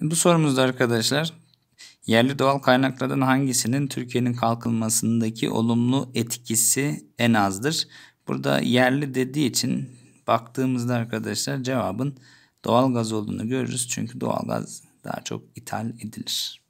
Bu sorumuzda arkadaşlar yerli doğal kaynaklardan hangisinin Türkiye'nin kalkınmasındaki olumlu etkisi en azdır? Burada yerli dediği için baktığımızda arkadaşlar cevabın doğal gaz olduğunu görürüz. Çünkü doğal gaz daha çok ithal edilir.